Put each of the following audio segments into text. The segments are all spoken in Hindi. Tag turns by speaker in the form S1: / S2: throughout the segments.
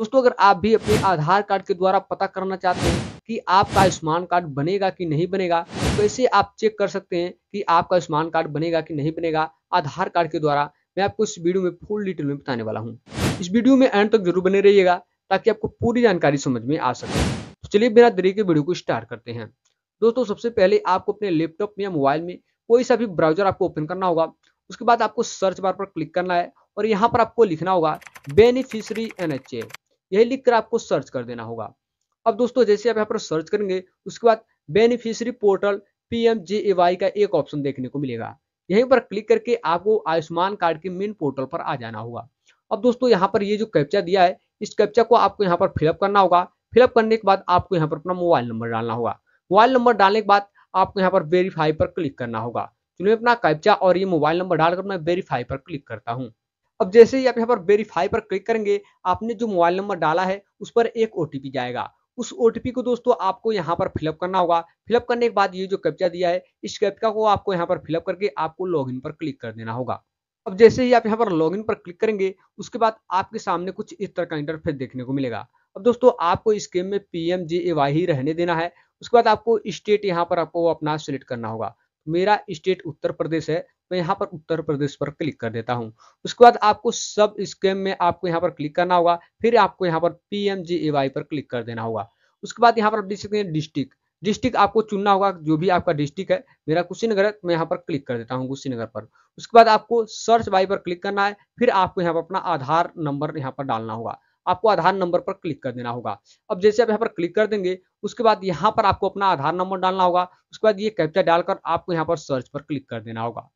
S1: दोस्तों अगर आप भी अपने आधार कार्ड के द्वारा पता करना चाहते हैं कि आपका आयुष्मान कार्ड बनेगा कि नहीं बनेगा तो ऐसे आप चेक कर सकते हैं कि आपका आयुष्मान कार्ड बनेगा कि नहीं बनेगा आधार कार्ड के द्वारा मैं आपको इस वीडियो में फुल डिटेल में बताने वाला हूँ इस वीडियो में एंड तक जरूर बने रहिएगा ताकि आपको पूरी जानकारी समझ में आ सके तो चलिए बिना देरी के वीडियो को स्टार्ट करते हैं दोस्तों सबसे पहले आपको अपने लैपटॉप या मोबाइल में कोई सा भी ब्राउजर आपको ओपन करना होगा उसके बाद आपको सर्च बार पर क्लिक करना है और यहाँ पर आपको लिखना होगा बेनिफिशरी एन यही लिखकर आपको सर्च कर देना होगा अब दोस्तों जैसे आप यहाँ पर सर्च करेंगे उसके बाद बेनिफिशियरी पोर्टल पी का एक ऑप्शन देखने को मिलेगा यहीं पर क्लिक करके आपको आयुष्मान कार्ड के मेन पोर्टल पर आ जाना होगा अब दोस्तों यहाँ पर ये जो कैप्चा दिया है इस कैप्चा को आपको यहाँ पर फिलअप करना होगा फिलअप करने के बाद आपको यहाँ पर अपना मोबाइल नंबर डालना होगा मोबाइल नंबर डालने के बाद आपको यहाँ पर वेरीफाई पर क्लिक करना होगा चलिए अपना कैप्चा और ये मोबाइल नंबर डालकर मैं वेरीफाई पर क्लिक करता हूँ अब जैसे ही आप यहाँ पर वेरीफाई पर क्लिक करेंगे आपने जो मोबाइल नंबर डाला है उस पर एक ओ जाएगा उस ओ को दोस्तों आपको यहाँ पर फिलअप करना होगा फिलअप करने के बाद ये जो कैप्चा दिया है इस कैप्चा को आपको यहाँ पर फिलअप करके आपको लॉग पर क्लिक कर देना होगा अब जैसे ही आप यहाँ पर लॉगिन पर क्लिक करेंगे उसके बाद आपके सामने कुछ इस तरह का इंटरफेस देखने को मिलेगा अब दोस्तों आपको इस गेम में पी एम ही रहने देना है उसके बाद आपको स्टेट यहाँ पर आपको अपना सिलेक्ट करना होगा मेरा स्टेट उत्तर प्रदेश है मैं यहाँ पर उत्तर प्रदेश पर क्लिक कर देता हूँ उसके बाद आपको सब स्कीम में आपको यहाँ पर क्लिक करना होगा फिर आपको यहाँ पर पी पर क्लिक कर देना होगा उसके बाद यहाँ पर आप देख सकते हैं डिस्ट्रिक्ट डिस्ट्रिक्ट आपको चुनना होगा जो भी आपका डिस्ट्रिक्ट है मेरा कुशीनगर है मैं यहाँ पर क्लिक कर देता हूँ कुशीनगर पर उसके बाद आपको सर्च बाई पर क्लिक करना है फिर आपको यहाँ पर अपना आधार नंबर यहाँ पर डालना होगा आपको आधार नंबर पर क्लिक कर देना होगा अब जैसे आप यहाँ पर क्लिक कर देंगे उसके बाद यहाँ पर आपको अपना आधार नंबर डालना होगा उसके बाद ये कैप्चर डालकर आपको यहाँ पर सर्च पर क्लिक कर देना होगा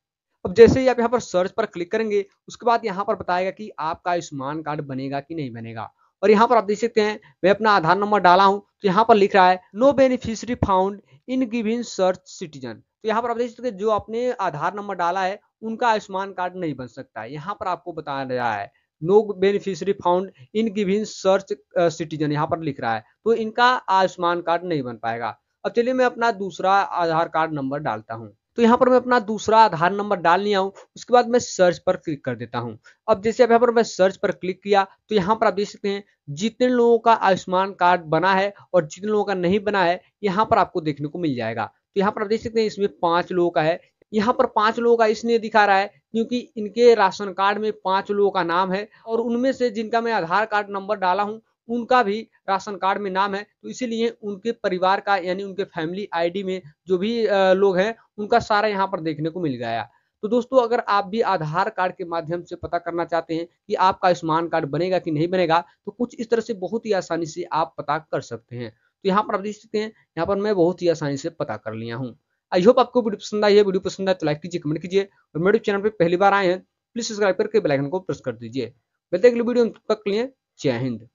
S1: अब जैसे ही आप यहाँ पर सर्च पर क्लिक करेंगे उसके बाद यहाँ पर बताएगा कि आपका आयुष्मान कार्ड बनेगा कि नहीं बनेगा और यहाँ पर आप देख सकते हैं मैं अपना आधार नंबर डाला हूँ तो यहाँ पर लिख रहा है no beneficiary found in given search citizen तो यहाँ पर आप देख सकते हैं जो आपने आधार नंबर डाला है उनका आयुष्मान कार्ड नहीं बन सकता है यहाँ पर आपको बताया गया है no beneficiary found in given search citizen यहाँ पर लिख रहा है तो इनका आयुष्मान कार्ड नहीं बन पाएगा अब चलिए मैं अपना दूसरा आधार कार्ड नंबर डालता हूँ तो यहाँ पर मैं अपना दूसरा आधार नंबर डाल लिया हूँ उसके बाद मैं सर्च पर क्लिक कर देता हूँ अब जैसे अब यहाँ पर मैं सर्च पर क्लिक किया तो यहाँ पर आप देख सकते हैं जितने लोगों का आयुष्मान कार्ड बना है और जितने लोगों का नहीं बना है यहाँ पर आपको देखने को मिल जाएगा तो यहाँ पर आप देख सकते हैं इसमें पांच लोगों का है यहाँ पर पांच लोगों का इसलिए दिखा रहा है क्योंकि इनके राशन कार्ड में पांच लोगों का नाम है और उनमें से जिनका मैं आधार कार्ड नंबर डाला हूँ उनका भी राशन कार्ड में नाम है तो इसीलिए उनके परिवार का यानी उनके फैमिली आईडी में जो भी लोग हैं उनका सारा यहाँ पर देखने को मिल गया तो दोस्तों अगर आप भी आधार कार्ड के माध्यम से पता करना चाहते हैं कि आपका आयुष्मान कार्ड बनेगा कि नहीं बनेगा तो कुछ इस तरह से बहुत ही आसानी से आप पता कर सकते हैं तो यहाँ पर आप देख सकते हैं यहाँ पर मैं बहुत ही आसानी से पता कर लिया हूँ आई होप आपको वीडियो पसंद आई है वीडियो पसंद आए तो लाइक कीजिए कमेंट कीजिए और मेरे चैनल पर पहली बार आए हैं प्लीज सब्सक्राइब करके बेलाइकन को प्रेस कर दीजिए मिलते अगले वीडियो तक लिए जय हिंद